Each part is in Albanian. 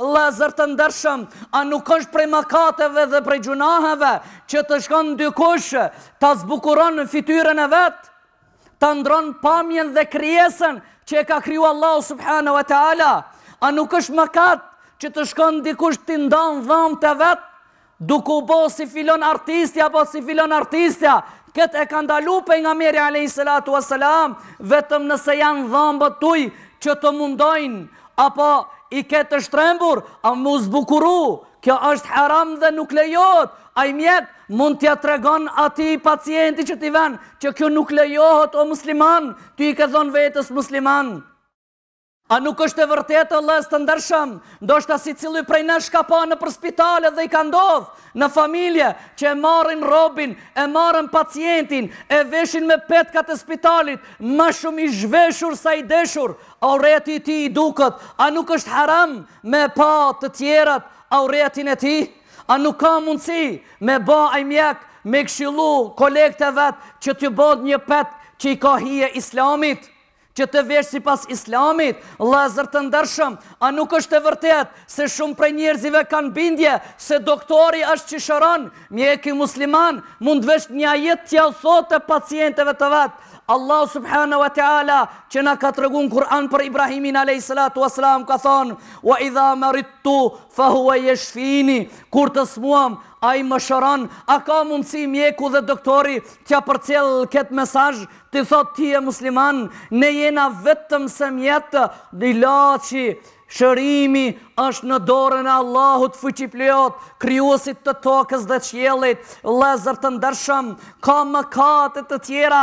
Lazër të ndërshëm, a nuk është prej makateve dhe prej gjunaheve që të shkon në dy kushë, të zbukuron në fityren e vetë, të ndron pamjen dhe kryesën që e ka kryu Allah subhanahu wa ta'ala, a nuk është makat që të shkon në dy kushë të ndonë dhëmë të vetë, duku bo si filon artistja, po si filon artistja, këtë e ka ndalu për nga mirë a.s. vetëm nëse janë dhëmë bëtuj që të mundojnë, apo i ketë shtrembur, a mu zbukuru, kjo është haram dhe nuk lejot, a i mjek mund t'ja tregon ati pacienti që t'i ven, që kjo nuk lejohet o musliman, ty i ke thonë vetës musliman. A nuk është e vërtetë Allah së të ndërshëm, ndoshta si cilu i prej në shkapa në për spitale dhe i ka ndodhë në familje që e marrin robin, e marrin pacientin, e veshin me petkat e spitalit, ma shumë i zhveshur sa i deshur, a u reti ti i duket, a nuk është haram me pa të tjerat, a u retin e ti, a nuk ka mundësi me ba a i mjek, me këshilu kolekte vetë që të bod një petë që i ka hije islamit që të vesh si pas islamit, lazër të ndërshëm, a nuk është e vërtet, se shumë prej njerëzive kanë bindje, se doktori është që shëron, mjeki musliman, mund vesh një ajet tja u thote pacienteve të vetë, Allah subhana wa ta'ala që na ka të regun Kur'an për Ibrahimin a.s. ka thonë, wa idha maritu fa hua jeshfini, kur të smuam, a i më shëran, a ka mundësi mjeku dhe doktori tja për cilë këtë mesaj, të thot ti e musliman, ne jena vetëm se mjetë, dhe laci, Shërimi është në dorën e Allahut fuqi plot, krijuesit të tokës dhe të qiellit, Allahu të ndershëm, ka mëkate të tjera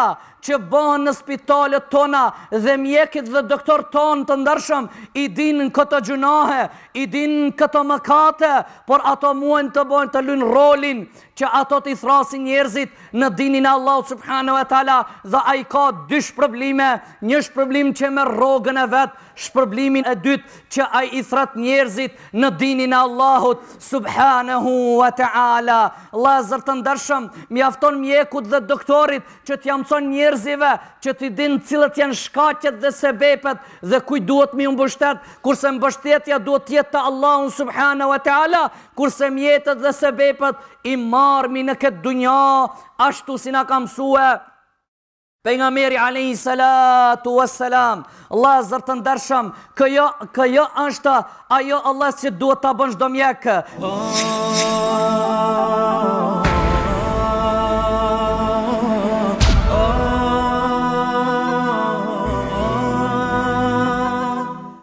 që bëhen në spitalet tona dhe mjekit dhe doktor tonë të ndërshëm, i dinë në këto gjunahe, i dinë në këto mëkate, por ato muen të bëhen të lunë rolin që ato të i thrasin njerëzit në dinin Allah subhanu e tala dhe a i ka dy shpërblime, një shpërblim që me rogën e vetë, shpërblimin e dytë që a i thrat njerëzit në dinin Allahut subhanahu wa ta'ala. Lazër të ndërshëm, mi afton mjekut dhe doktorit që t'jamcon njerëzit njerëzive që t'i dinë cilët janë shkaqet dhe sebepet dhe kuj duhet mi mbështet, kurse mbështetja duhet jetë të Allahun subhana wa ta'ala, kurse mjetët dhe sebepet i marmi në këtë dunja, ashtu si na kam suhe. Për nga meri alehi salatu wa salam, Allah zërë të ndërshëm, këjo është ajo Allah si duhet të bëndshdo mjekë. Oh,